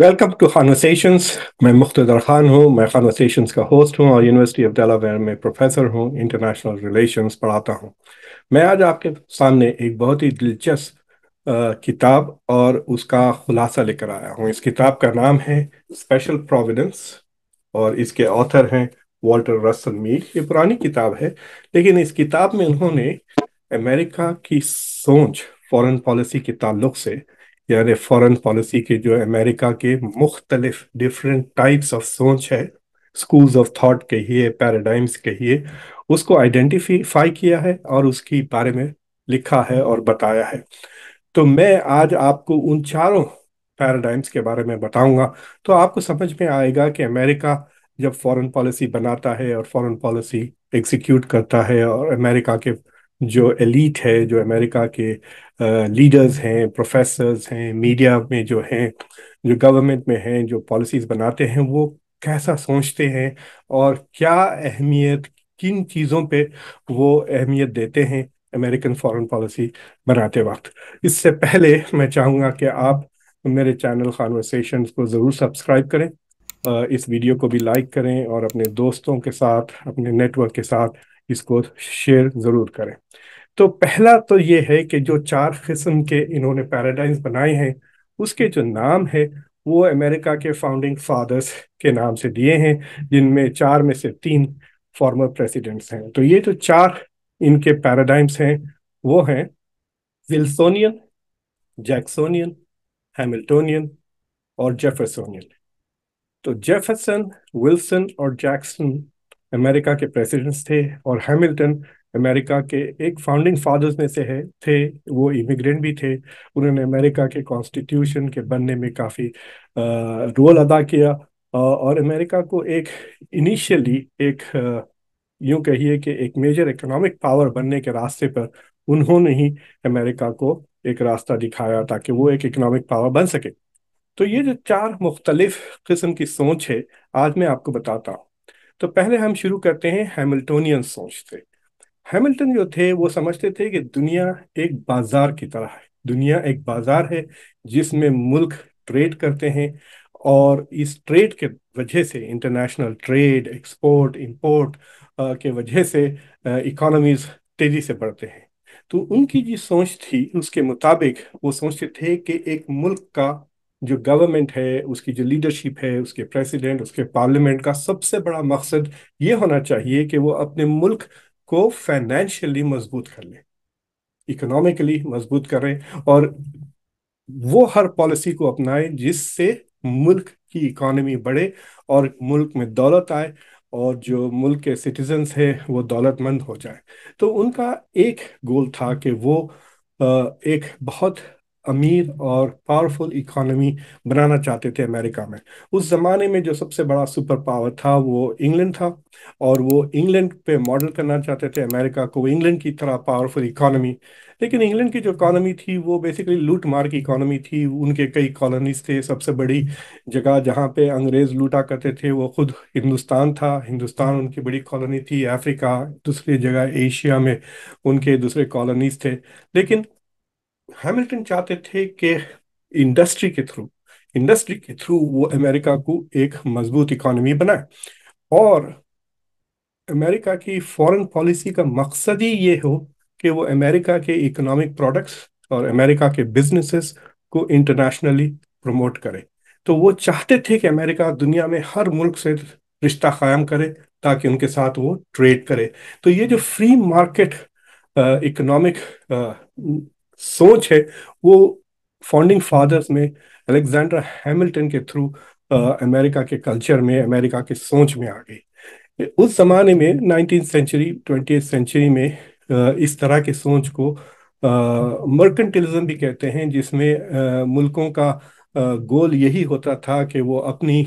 welcome to conversations मैं मुख्तर खान हूँ मैं कॉन्वर्सेशंस का होस्ट हूँ और यूनिवर्सिटी ऑफ डेलावेयर में प्रोफेसर हूँ इंटरनेशनल रिलेशंस पढ़ाता हूँ मैं आज आपके सामने एक बहुत ही दिलचस्प किताब और उसका खुलासा लेकर आया हूँ इस किताब का नाम है स्पेशल प्रोविडेंस और इसके ऑथर हैं वॉल्टर रसल मीड ये पुरानी किताब है लेकिन इस किताब में उन्होंने अमेरिका की सोच फॉरेन पॉलिसी के ताल्लुक से यानी फॉरेन पॉलिसी के जो अमेरिका के मुख्तलिफ डिफरेंट टाइप्स ऑफ सोच है स्कूल्स ऑफ थॉट कहिए पैराडाइम्स कहिए उसको आइडेंटिफाई किया है और उसकी बारे में लिखा है और बताया है तो मैं आज आपको उन चारों पैराडाइम्स के बारे में बताऊंगा तो आपको समझ में आएगा कि अमेरिका जब फॉरेन पॉलिसी बनाता है और फॉरेन पॉलिसी एग्जीक्यूट करता है और अमेरिका के जो एलिट है जो अमेरिका के लीडर्स हैं प्रोफेसर्स हैं मीडिया में जो हैं जो गवर्नमेंट में हैं जो पॉलिसीज बनाते हैं वो कैसा सोचते हैं और क्या अहमियत किन चीज़ों पे वो अहमियत देते हैं अमेरिकन फॉरेन पॉलिसी बनाते वक्त इससे पहले मैं चाहूँगा कि आप मेरे चैनल कॉन्वर्सेशन को ज़रूर सब्सक्राइब करें इस वीडियो को भी लाइक करें और अपने दोस्तों के साथ अपने नेटवर्क के साथ इसको शेयर ज़रूर करें तो पहला तो ये है कि जो चार किस्म के इन्होंने पैराडाइम्स बनाए हैं उसके जो नाम है वो अमेरिका के फाउंडिंग फादर्स के नाम से दिए हैं जिनमें चार में से तीन फॉर्मर प्रेसिडेंट्स हैं तो ये जो चार इनके पैराडाइम्स हैं वो हैं विल्सोनियन जैक्सोनियन हैमिल्टोनियन और जेफरसोनियन तो जेफरसन विल्सन और जैक्सन अमेरिका के प्रेसिडेंट्स थे और हैमिल्टन अमेरिका के एक फाउंडिंग फादर्स में से है थे वो इमिग्रेंट भी थे उन्होंने अमेरिका के कॉन्स्टिट्यूशन के बनने में काफ़ी रोल अदा किया और अमेरिका को एक इनिशियली एक यूं कहिए कि एक मेजर इकोनॉमिक पावर बनने के रास्ते पर उन्होंने ही अमेरिका को एक रास्ता दिखाया ताकि वो एक इकोनॉमिक पावर बन सके तो ये जो चार मुख्तलिफ किस्म की सोच है आज मैं आपको बताता हूँ तो पहले हम शुरू करते हैं हैमिल्टोनियन सोच से हैमिल्टन जो थे वो समझते थे कि दुनिया एक बाजार की तरह है दुनिया एक बाजार है जिसमें मुल्क ट्रेड करते हैं और इस ट्रेड के वजह से इंटरनेशनल ट्रेड एक्सपोर्ट इंपोर्ट के वजह से इकोनॉमीज तेजी से बढ़ते हैं तो उनकी जो सोच थी उसके मुताबिक वो सोचते थे कि एक मुल्क का जो गवर्नमेंट है उसकी जो लीडरशिप है उसके प्रेसिडेंट उसके पार्लियामेंट का सबसे बड़ा मकसद ये होना चाहिए कि वो अपने मुल्क को फाइनेंशियली मजबूत कर ले इकोनॉमिकली मजबूत करें और वो हर पॉलिसी को अपनाएं जिससे मुल्क की इकॉनमी बढ़े और मुल्क में दौलत आए और जो मुल्क के सिटीजन्स हैं वो दौलतमंद हो जाए तो उनका एक गोल था कि वो एक बहुत अमीर और पावरफुल इकॉनमी बनाना चाहते थे अमेरिका में उस ज़माने में जो सबसे बड़ा सुपर पावर था वो इंग्लैंड था और वो इंग्लैंड पे मॉडल करना चाहते थे अमेरिका को इंग्लैंड की तरह पावरफुल इकॉनमी लेकिन इंग्लैंड की जो इकॉनमी थी वो बेसिकली लूट मार की इकॉनमी थी उनके कई कॉलोनीज थे सबसे बड़ी जगह जहाँ पे अंग्रेज़ लूटा करते थे वो खुद हिंदुस्तान था हिंदुस्तान उनकी बड़ी कॉलोनी थी अफ्रीका दूसरी जगह एशिया में उनके दूसरे कॉलोनीज थे लेकिन हैमिल्टन चाहते थे कि इंडस्ट्री के थ्रू इंडस्ट्री के थ्रू वो अमेरिका को एक मजबूत इकोनॉमी बनाए और अमेरिका की फॉरेन पॉलिसी का मकसद ही ये हो कि वो अमेरिका के इकोनॉमिक प्रोडक्ट्स और अमेरिका के बिजनेसेस को इंटरनेशनली प्रमोट करे तो वो चाहते थे कि अमेरिका दुनिया में हर मुल्क से रिश्ता कायम करे ताकि उनके साथ वो ट्रेड करे तो ये जो फ्री मार्केट इकोनॉमिक सोच है वो फाउंडिंग फादर्स में अलेक्जेंडर हैमिल्टन के थ्रू अमेरिका uh, के कल्चर में अमेरिका के सोच में आ गई उस जमाने में नाइनटीन सेंचुरी ट्वेंटी सेंचुरी में uh, इस तरह की सोच को मर्केंटिलिज्म uh, भी कहते हैं जिसमें मुल्कों का गोल यही होता था कि वो अपनी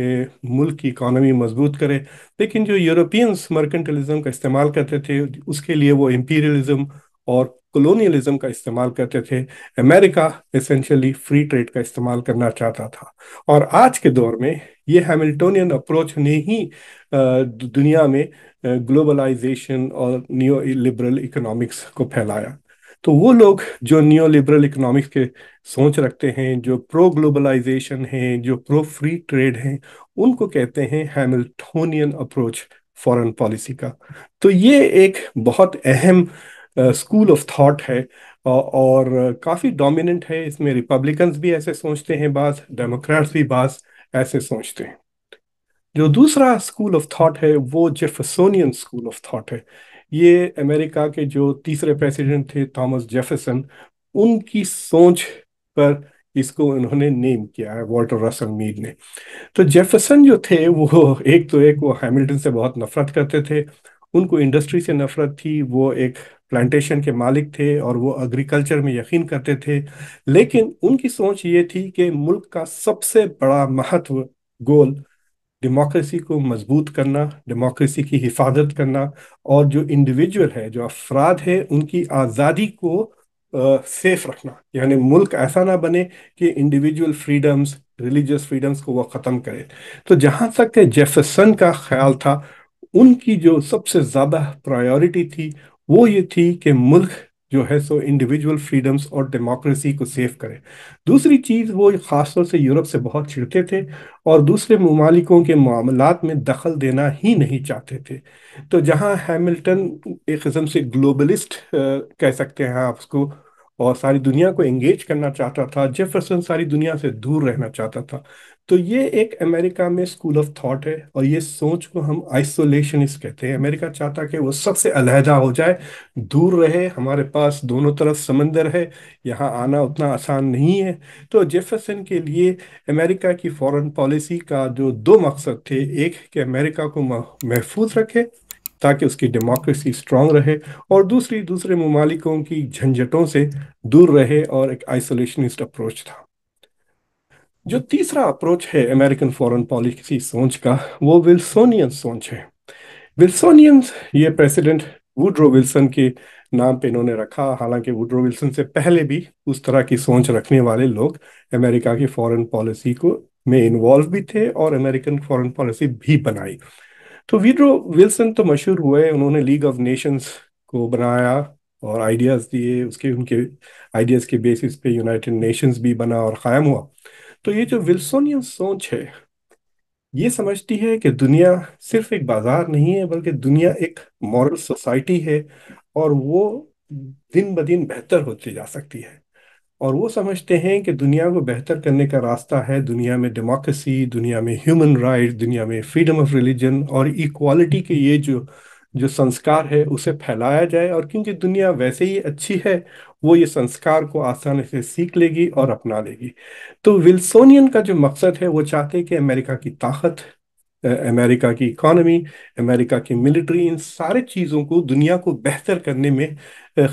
मुल्क की इकानमी मजबूत करे लेकिन जो यूरोपियंस मर्केंटलिज्म का इस्तेमाल करते थे उसके लिए वो एम्पीरियलिज्म और कॉलोनियलिज्म का इस्तेमाल करते थे अमेरिका एसेंशियली फ्री ट्रेड का इस्तेमाल करना चाहता था और आज के दौर में ये हैमिल्टोनियन अप्रोच ने ही दुनिया में ग्लोबलाइजेशन और न्यू लिबरल इकोनॉमिक्स को फैलाया तो वो लोग जो न्यू लिबरल इकोनॉमिक्स के सोच रखते हैं जो प्रो ग्लोबलाइजेशन है जो प्रो फ्री ट्रेड हैं उनको कहते हैं हैमिल्टोनियन अप्रोच फॉरेन पॉलिसी का तो ये एक बहुत अहम स्कूल ऑफ थॉट है और काफ़ी डोमिनेंट है इसमें रिपब्लिकन्स भी ऐसे सोचते हैं बास डेमोक्रेट्स भी बास ऐसे सोचते हैं जो दूसरा स्कूल ऑफ थॉट है वो जेफरसोनियन स्कूल ऑफ थॉट है ये अमेरिका के जो तीसरे प्रेसिडेंट थे थॉमस जेफरसन उनकी सोच पर इसको उन्होंने नेम किया है वॉल्टर रसल मीड ने तो जेफरसन जो थे वो एक तो एक वो हैमिल्टन से बहुत नफरत करते थे उनको इंडस्ट्री से नफरत थी वो एक प्लांटेशन के मालिक थे और वो एग्रीकल्चर में यकीन करते थे लेकिन उनकी सोच ये थी कि मुल्क का सबसे बड़ा महत्व गोल डेमोक्रेसी को मजबूत करना डेमोक्रेसी की हिफाजत करना और जो इंडिविजुअल है जो अफराद है उनकी आज़ादी को आ, सेफ रखना यानी मुल्क ऐसा ना बने कि इंडिविजुअल फ्रीडम्स रिलीजियस फ्रीडम्स को वह ख़त्म करे तो जहाँ तक जेफरसन का ख्याल था उनकी जो सबसे ज़्यादा प्रायोरिटी थी वो ये थी कि मुल्क जो है सो इंडिविजुअल फ्रीडम्स और डेमोक्रेसी को सेव करें दूसरी चीज़ वो ख़ासतौर से यूरोप से बहुत छिड़ते थे और दूसरे ममालिकों के मामला में दखल देना ही नहीं चाहते थे तो जहाँ हैमिल्टन एक किस्म से ग्लोबलिस्ट कह सकते हैं आप उसको और सारी दुनिया को एंगेज करना चाहता था जेफरसन सारी दुनिया से दूर रहना चाहता था तो ये एक अमेरिका में स्कूल ऑफ थॉट है और ये सोच को हम आइसोलेशनिस्ट कहते हैं अमेरिका चाहता कि वो सबसे अलहदा हो जाए दूर रहे हमारे पास दोनों तरफ समंदर है यहाँ आना उतना आसान नहीं है तो जेफरसन के लिए अमेरिका की फॉरेन पॉलिसी का जो दो मकसद थे एक कि अमेरिका को महफूज रखे ताकि उसकी डेमोक्रेसी स्ट्रांग रहे और दूसरी दूसरे ममालिकों की झंझटों से दूर रहे और एक आइसोलेशनिस्ट अप्रोच था जो तीसरा अप्रोच है अमेरिकन फॉरेन पॉलिसी सोच का वो विल्सोनियन सोच है विल्सोनियन ये प्रेसिडेंट वुड्रो विल्सन के नाम पे इन्होंने रखा हालांकि वुड्रो विल्सन से पहले भी उस तरह की सोच रखने वाले लोग अमेरिका की फॉरेन पॉलिसी को में इन्वॉल्व भी थे और अमेरिकन फॉरेन पॉलिसी भी बनाई तो वीड्रो विल्सन तो मशहूर हुए उन्होंने लीग ऑफ नेशंस को बनाया और आइडियाज़ दिए उसके उनके आइडियाज़ के बेसिस पे यूनाइटेड नेशंस भी बना और क़ायम हुआ तो ये जो विल्सोनियन सोच है ये समझती है कि दुनिया सिर्फ एक बाजार नहीं है बल्कि दुनिया एक मॉरल सोसाइटी है और वो दिन ब दिन बेहतर होती जा सकती है और वो समझते हैं कि दुनिया को बेहतर करने का रास्ता है दुनिया में डेमोक्रेसी दुनिया में ह्यूमन राइट दुनिया में फ्रीडम ऑफ रिलीजन और इक्वालिटी के ये जो जो संस्कार है उसे फैलाया जाए और क्योंकि दुनिया वैसे ही अच्छी है वो ये संस्कार को आसानी से सीख लेगी और अपना लेगी तो विल्सोनियन का जो मकसद है वो चाहते हैं कि अमेरिका की ताकत अमेरिका की इकॉनमी अमेरिका की मिलिट्री इन सारे चीज़ों को दुनिया को बेहतर करने में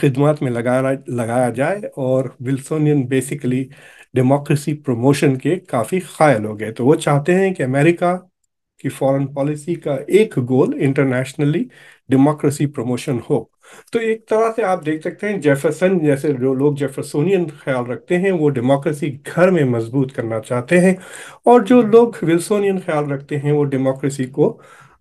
खिदमत में लगाया लगाया जाए और विल्सोनियन बेसिकली डेमोक्रेसी प्रमोशन के काफ़ी ख़ायल हो गए तो वो चाहते हैं कि अमेरिका कि फॉरेन पॉलिसी का एक गोल इंटरनेशनली डेमोक्रेसी प्रमोशन हो तो एक तरह से आप देख सकते हैं जेफरसन जैसे जो लोग जेफरसोनियन ख्याल रखते हैं वो डेमोक्रेसी घर में मजबूत करना चाहते हैं और जो लोग विल्सोनियन ख्याल रखते हैं वो डेमोक्रेसी को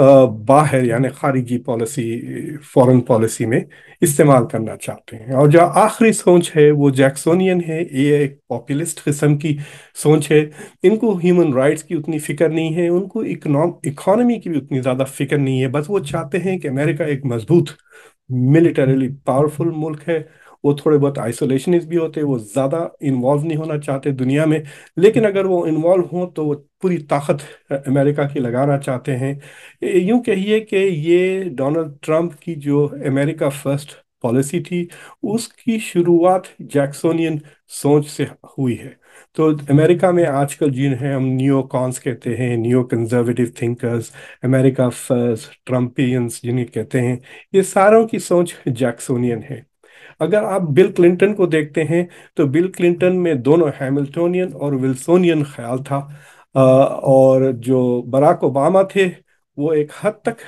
बाहर यानी खारिजी पॉलिसी फॉरेन पॉलिसी में इस्तेमाल करना चाहते हैं और जो आखिरी सोच है वो जैक्सोनियन है ये एक पॉपुलिस्ट किस्म की सोच है इनको ह्यूमन राइट्स की उतनी फिक्र नहीं है उनको इकोनॉमी की भी उतनी ज़्यादा फिक्र नहीं है बस वो चाहते हैं कि अमेरिका एक मजबूत मिलिटरली पावरफुल मुल्क है वो थोड़े बहुत आइसोलेशनिस्ट भी होते वो ज़्यादा इन्वॉल्व नहीं होना चाहते दुनिया में लेकिन अगर वो इन्वॉल्व हों तो वो पूरी ताकत अमेरिका की लगाना चाहते हैं यूँ कहिए कि ये डोनाल्ड ट्रंप की जो अमेरिका फर्स्ट पॉलिसी थी उसकी शुरुआत जैक्सोनियन सोच से हुई है तो अमेरिका में आजकल जिन हैं हम न्यू कॉन्स कहते हैं new conservative thinkers America first Trumpians जिन्हें कहते हैं ये सारों की सोच जैक्सोनियन है अगर आप बिल क्लिंटन को देखते हैं तो बिल क्लिंटन में दोनों हैमिल्टोनियन और विल्सोनियन ख्याल था आ, और जो बराक ओबामा थे वो एक हद तक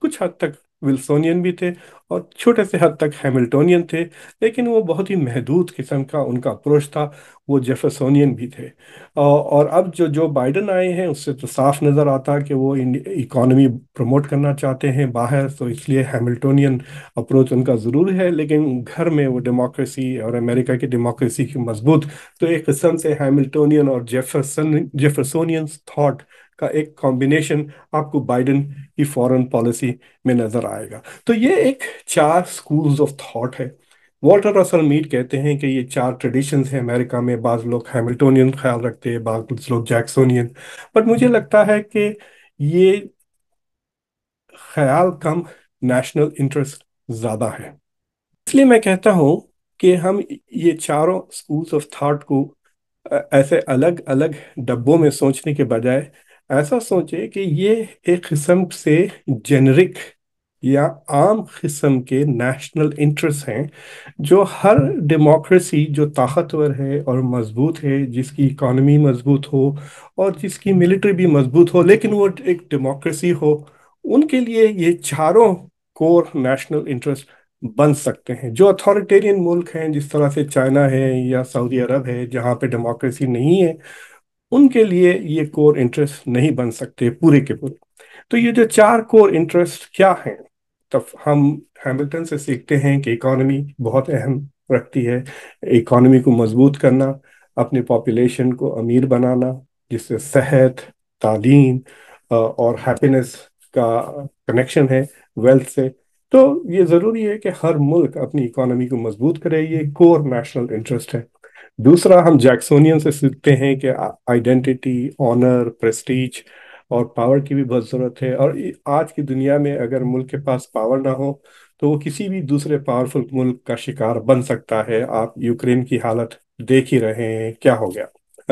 कुछ हद तक विल्सोनियन भी थे और छोटे से हद तक हैमिल्टोनियन थे लेकिन वो बहुत ही महदूद किस्म का उनका अप्रोच था वो जेफरसोनियन भी थे और अब जो जो बाइडन आए हैं उससे तो साफ नज़र आता कि वो इकॉनमी प्रमोट करना चाहते हैं बाहर तो इसलिए हैमिल्टोनियन अप्रोच उनका ज़रूर है लेकिन घर में वो डेमोक्रेसी और अमेरिका की डेमोक्रेसी की मजबूत तो एक किस्म से हैमिल्टोनियन और जेफरसन जेफरसोनियन थाट का एक कॉम्बिनेशन आपको बाइडन की फॉरेन पॉलिसी में नज़र आएगा तो ये एक चार स्कूल्स ऑफ थॉट है वॉल्टर रसल मीट कहते हैं कि ये चार ट्रेडिशंस हैं अमेरिका में बाज़ लोग हैमिल्टोनियन ख्याल रखते हैं बाज़ लोग जैक्सोनियन बट मुझे लगता है कि ये ख्याल कम नेशनल इंटरेस्ट ज़्यादा है इसलिए मैं कहता हूँ कि हम ये चारों स्कूल्स ऑफ थाट को ऐसे अलग अलग डब्बों में सोचने के बजाय ऐसा सोचे कि ये एक किस्म से जेनरिक या आम किस्म के नेशनल इंटरेस्ट हैं जो हर डेमोक्रेसी जो ताकतवर है और मजबूत है जिसकी इकॉनमी मजबूत हो और जिसकी मिलिट्री भी मजबूत हो लेकिन वो एक डेमोक्रेसी हो उनके लिए ये चारों कोर नेशनल इंटरेस्ट बन सकते हैं जो अथॉरिटेरियन मुल्क हैं जिस तरह से चाइना है या सऊदी अरब है जहाँ पे डेमोक्रेसी नहीं है उनके लिए ये कोर इंटरेस्ट नहीं बन सकते पूरे के पूरे तो ये जो चार कोर इंटरेस्ट क्या हैं तो हम हैमिल्टन से सीखते हैं कि इकोनॉमी बहुत अहम रखती है इकॉनमी को मजबूत करना अपने पॉपुलेशन को अमीर बनाना जिससे सेहत तालीम और हैप्पीनेस का कनेक्शन है वेल्थ से तो ये ज़रूरी है कि हर मुल्क अपनी इकॉनमी को मजबूत करे ये कोर नेशनल इंटरेस्ट है दूसरा हम जैक्सोनियन से सीखते हैं कि आइडेंटिटी ऑनर प्रेस्टीज और पावर की भी बहुत ज़रूरत है और आज की दुनिया में अगर मुल्क के पास पावर ना हो तो वो किसी भी दूसरे पावरफुल मुल्क का शिकार बन सकता है आप यूक्रेन की हालत देख ही रहे हैं क्या हो गया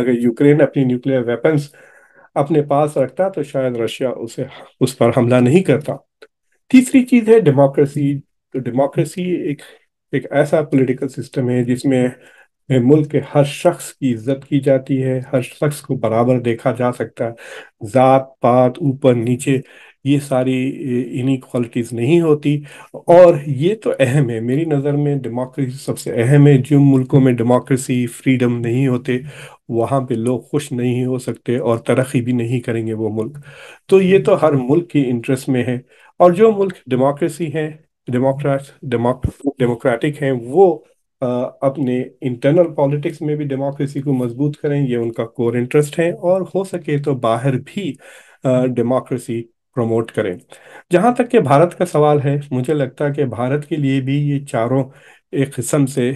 अगर यूक्रेन अपनी न्यूक्लियर वेपन्स अपने पास रखता तो शायद रशिया उसे उस पर हमला नहीं करता तीसरी चीज है डेमोक्रेसी तो डेमोक्रेसी एक एक ऐसा पॉलिटिकल सिस्टम है जिसमें मुल्क के हर शख्स की इज्जत की जाती है हर शख्स को बराबर देखा जा सकता है ज़ात पात ऊपर नीचे ये सारी क्वालिटीज़ नहीं होती और ये तो अहम है मेरी नज़र में डेमोक्रेसी सबसे अहम है जिन मुल्कों में डेमोक्रेसी फ्रीडम नहीं होते वहाँ पे लोग खुश नहीं हो सकते और तरक्की भी नहीं करेंगे वो मुल्क तो ये तो हर मुल्क के इंटरेस्ट में है और जो मुल्क डेमोक्रेसी है डेमोक्रेट डेमोक्रेटिक हैं वो अपने इंटरनल पॉलिटिक्स में भी डेमोक्रेसी को मजबूत करें ये उनका कोर इंटरेस्ट है और हो सके तो बाहर भी डेमोक्रेसी प्रमोट करें जहाँ तक कि भारत का सवाल है मुझे लगता है कि भारत के लिए भी ये चारों एक किस्म से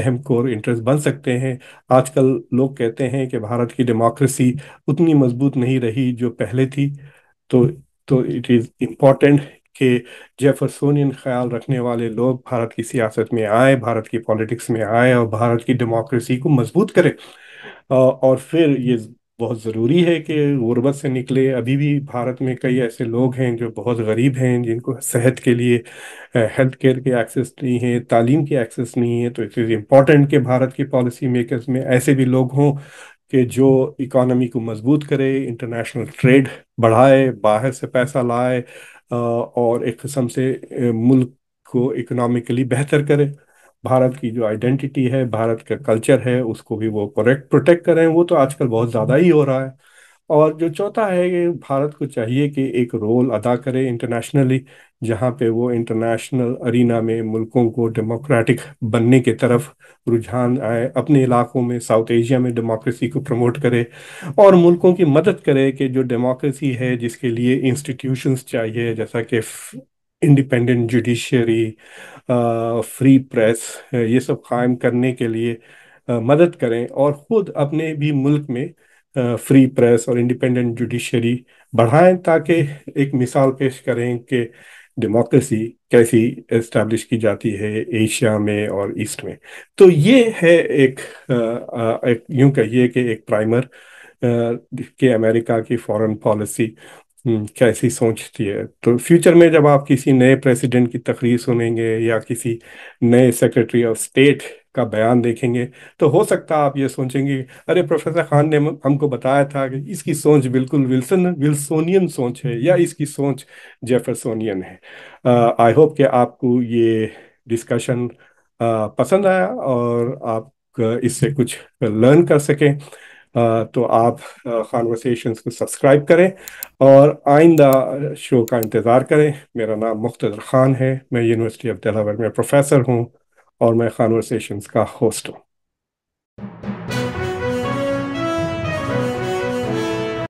अहम कोर इंटरेस्ट बन सकते हैं आजकल लोग कहते हैं कि भारत की डेमोक्रेसी उतनी मजबूत नहीं रही जो पहले थी तो तो इट इज़ इम्पॉर्टेंट के जेफरसोनियन ख्याल रखने वाले लोग भारत की सियासत में आए भारत की पॉलिटिक्स में आए और भारत की डेमोक्रेसी को मजबूत करें और फिर ये बहुत ज़रूरी है कि गुरबत से निकले अभी भी भारत में कई ऐसे लोग हैं जो बहुत गरीब हैं जिनको सेहत के लिए हेल्थ केयर के एक्सेस नहीं है तालीम के एक्सेस नहीं है तो इट इज़ इम्पॉर्टेंट कि भारत के पॉलिसी मेकर्स में ऐसे भी लोग हों कि जो इकोनॉमी को मजबूत करे इंटरनेशनल ट्रेड बढ़ाए बाहर से पैसा लाए और एक किस्म से मुल्क को इकोनॉमिकली बेहतर करे भारत की जो आइडेंटिटी है भारत का कल्चर है उसको भी वो करेक्ट प्रोटेक्ट करें वो तो आजकल बहुत ज़्यादा ही हो रहा है और जो चौथा है कि भारत को चाहिए कि एक रोल अदा करे इंटरनेशनली जहाँ पे वो इंटरनेशनल अरीना में मुल्कों को डेमोक्रेटिक बनने के तरफ रुझान आए अपने इलाकों में साउथ एशिया में डेमोक्रेसी को प्रमोट करे और मुल्कों की मदद करे कि जो डेमोक्रेसी है जिसके लिए इंस्टीट्यूशंस चाहिए जैसा कि इंडिपेंडेंट जुडिशरी फ्री प्रेस ये सब कायम करने के लिए आ, मदद करें और ख़ुद अपने भी मुल्क में फ्री प्रेस और इंडिपेंडेंट जुडिशरी बढ़ाएं ताकि एक मिसाल पेश करें कि डेमोक्रेसी कैसी एस्टैब्लिश की जाती है एशिया में और ईस्ट में तो ये है एक, एक यूं कहिए कि एक प्राइमर के अमेरिका की फॉरेन पॉलिसी हम्म, कैसी सोचती है तो फ्यूचर में जब आप किसी नए प्रेसिडेंट की तकरीर सुनेंगे या किसी नए सेक्रेटरी ऑफ स्टेट का बयान देखेंगे तो हो सकता है आप ये सोचेंगे अरे प्रोफेसर खान ने हमको बताया था कि इसकी सोच बिल्कुल विल्सन विल्सोनियन सोच है या इसकी सोच जेफरसोनियन है आई होप कि आपको ये डिस्कशन पसंद आया और आप इससे कुछ लर्न कर सकें तो आप कॉन्वर्सेशन को सब्सक्राइब करें और आइंदा शो का इंतज़ार करें मेरा नाम मुख्तर खान है मैं यूनिवर्सिटी ऑफ दिलावर में प्रोफेसर हूँ और मैं कॉन्वर्सेशंस का होस्ट हूँ